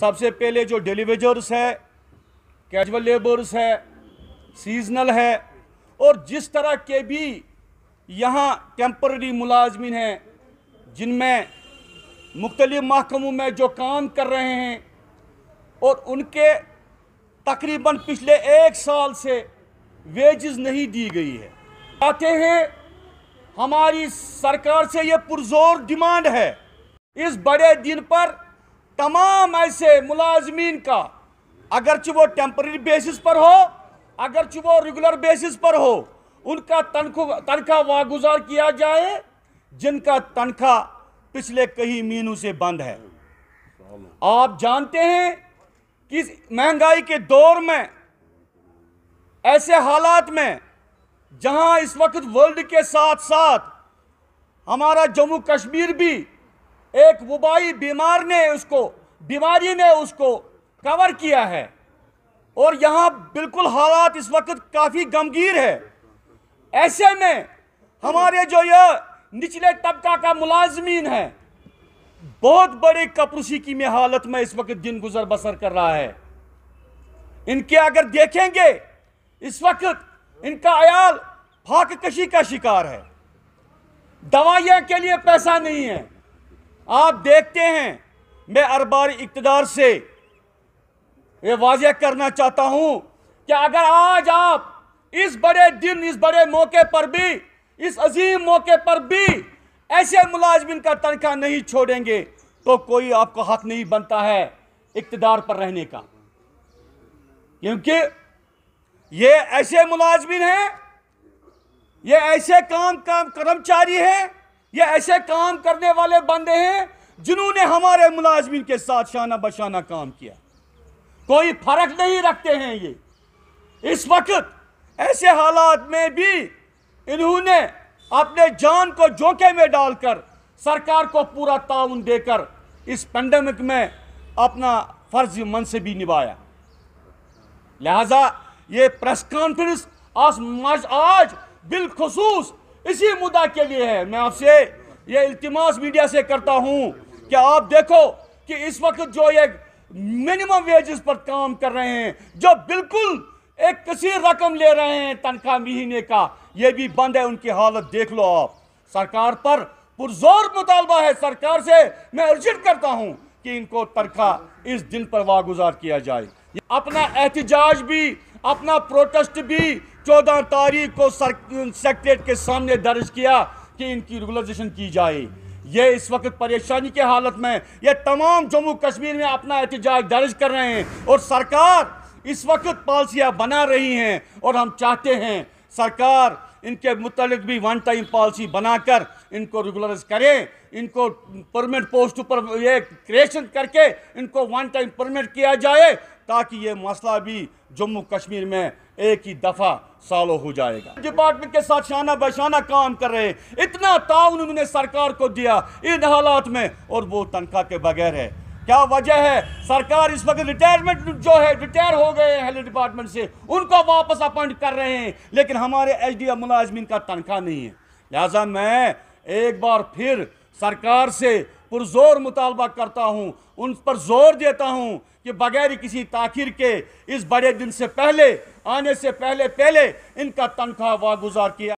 सबसे पहले जो डिलीवेजर्स है कैजुअल लेबर्स है सीजनल है और जिस तरह के भी यहाँ टेम्पररी मुलाजमिन हैं जिनमें मुख्तलिफ महकमों में जो काम कर रहे हैं और उनके तकरीबन पिछले एक साल से वेजेस नहीं दी गई है आते हैं हमारी सरकार से ये पुरजोर डिमांड है इस बड़े दिन पर तमाम ऐसे मुलाजमीन का अगरच वो टेम्प्रेरी बेसिस पर हो अगरच वो रेगुलर बेसिस पर हो उनका तनख्वाह तनख्वा वागुजार किया जाए जिनका तनख्वाह पिछले कई महीनों से बंद है आप जानते हैं कि महंगाई के दौर में ऐसे हालात में जहां इस वक्त वर्ल्ड के साथ साथ हमारा जम्मू कश्मीर भी एक वबाई बीमार ने उसको बीमारी ने उसको कवर किया है और यहाँ बिल्कुल हालात इस वक्त काफ़ी गमगीर है ऐसे में हमारे जो यह निचले तबका का मुलाजमीन है बहुत बड़े कपरूसी की में हालत में इस वक्त दिन गुजर बसर कर रहा है इनके अगर देखेंगे इस वक्त इनका आयाल फाक कशी का शिकार है दवाइयाँ के लिए पैसा नहीं है आप देखते हैं मैं अरबार इकतदार से ये वाजह करना चाहता हूँ कि अगर आज आप इस बड़े दिन इस बड़े मौके पर भी इस अजीम मौके पर भी ऐसे मुलाजमिन का तनख्वाह नहीं छोड़ेंगे तो कोई आपको हक नहीं बनता है इकतदार पर रहने का क्योंकि ये ऐसे मुलाजमिन हैं ये ऐसे काम काम कर्मचारी हैं ये ऐसे काम करने वाले बंदे हैं जिन्होंने हमारे मुलाजमीन के साथ शाना बशाना काम किया कोई फर्क नहीं रखते हैं ये इस वक्त ऐसे हालात में भी इन्होंने अपने जान को जोखे में डालकर सरकार को पूरा ताउन देकर इस पेंडेमिक में अपना फ़र्ज मन से भी निभाया लिहाजा ये प्रेस कॉन्फ्रेंस आज आज बिलखसूस इसी मुद्दा के लिए है मैं आपसे ये इल्तिमास मीडिया से करता हूँ कि आप देखो कि इस वक्त जो ये मिनिमम वेजेस पर काम कर रहे हैं जो बिल्कुल एक कसीर रकम ले रहे हैं तनख्वाह महीने का ये भी बंद है उनकी हालत देख लो आप सरकार पर पुरजोर मुतालबा है सरकार से मैं अर्जिट करता हूँ कि इनको तनख्वाह इस दिन पर वागुजार किया जाए अपना एहतजाज भी अपना प्रोटेस्ट भी चौदह तारीख को सेक्रेट के सामने दर्ज किया कि इनकी रेगुलराइजेशन की जाए ये इस वक्त परेशानी के हालत में ये तमाम जम्मू कश्मीर में अपना एहतजाज दर्ज कर रहे हैं और सरकार इस वक्त पॉलिसियाँ बना रही हैं और हम चाहते हैं सरकार इनके मुतलक भी वन टाइम पॉलिसी बनाकर इनको रेगुलराइज करें इनको परमानेंट पोस्ट पर ये क्रिएशन करके इनको वन टाइम परमानेंट किया जाए ताकि ये मसला भी जम्मू कश्मीर में एक ही दफ़ा सालों हो जाएगा डिपार्टमेंट के साथ शाना बशाना काम कर रहे हैं इतना ताउन उन्होंने सरकार को दिया इन हालात में और वो तनख्वाह के बगैर है क्या वजह है सरकार इस वक्त रिटायरमेंट जो है रिटायर हो गए हैं हेल्थ डिपार्टमेंट से उनको वापस अपॉइंट कर रहे हैं लेकिन हमारे एच डी मुलाजमीन का तनख्वाह नहीं है लिहाजा मैं एक बार फिर सरकार से पुरजोर मुतालबा करता हूँ उन पर जोर देता हूँ कि बगैर किसी ताखिर के इस बड़े दिन से पहले आने से पहले पहले इनका तनख्वाह वागुजार किया